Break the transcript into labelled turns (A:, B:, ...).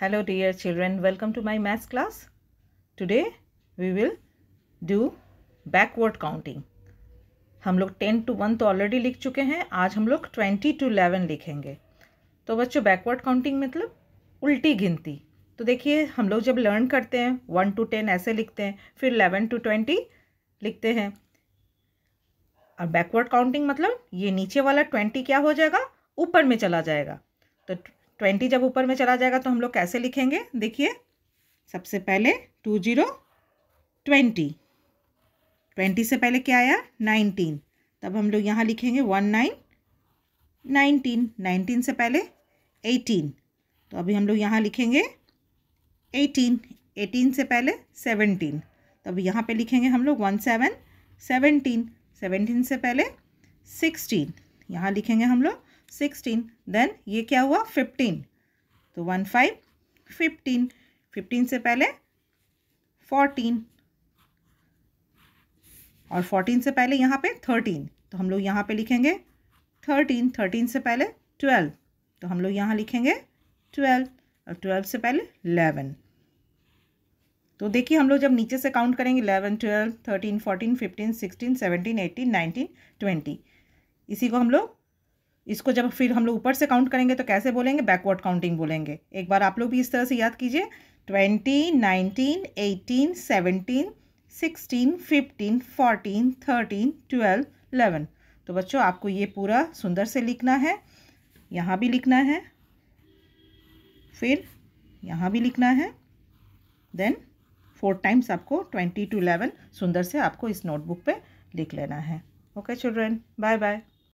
A: hello dear children welcome to my maths class today we will do backward counting हम लोग ten two one तो already लिख चुके हैं आज हम लोग ट्वेंटी टू इलेवन लिखेंगे तो बच्चों बैकवर्ड काउंटिंग मतलब उल्टी गिनती तो देखिए हम लोग जब लर्न करते हैं वन टू टेन ऐसे लिखते हैं फिर इलेवन टू ट्वेंटी लिखते हैं और बैकवर्ड काउंटिंग मतलब ये नीचे वाला ट्वेंटी क्या हो जाएगा ऊपर में चला जाएगा तो ट्वेंटी जब ऊपर में चला जाएगा तो हम लोग कैसे लिखेंगे देखिए सबसे पहले टू जीरो ट्वेंटी ट्वेंटी से पहले क्या आया नाइनटीन तब हम लोग यहाँ लिखेंगे वन नाइन नाइनटीन नाइनटीन से पहले एटीन तो अभी हम लोग यहाँ लिखेंगे एटीन एटीन से पहले सेवनटीन तो अभी यहाँ पे लिखेंगे हम लोग वन सेवन सेवनटीन सेवनटीन से पहले सिक्सटीन यहाँ लिखेंगे हम लोग सिक्सटीन देन ये क्या हुआ फिफ्टीन तो वन फाइव फिफ्टीन फिफ्टीन से पहले फोर्टीन और फोर्टीन से पहले यहाँ पे थर्टीन तो हम लोग यहाँ पे लिखेंगे थर्टीन थर्टीन से पहले ट्वेल्व तो हम लोग यहाँ लिखेंगे ट्वेल्व और ट्वेल्व से पहले इलेवन तो देखिए हम लोग जब नीचे से काउंट करेंगे eleven twelve thirteen fourteen fifteen sixteen seventeen eighteen nineteen twenty इसी को हम लोग इसको जब फिर हम लोग ऊपर से काउंट करेंगे तो कैसे बोलेंगे बैकवर्ड काउंटिंग बोलेंगे एक बार आप लोग भी इस तरह से याद कीजिए twenty nineteen eighteen seventeen sixteen fifteen fourteen thirteen twelve eleven तो बच्चों आपको ये पूरा सुंदर से लिखना है यहाँ भी लिखना है फिर यहाँ भी लिखना है देन फोर टाइम्स आपको ट्वेंटी टू इलेवन सुंदर से आपको इस नोटबुक पे लिख लेना है ओके चिल्ड्रेन बाय बाय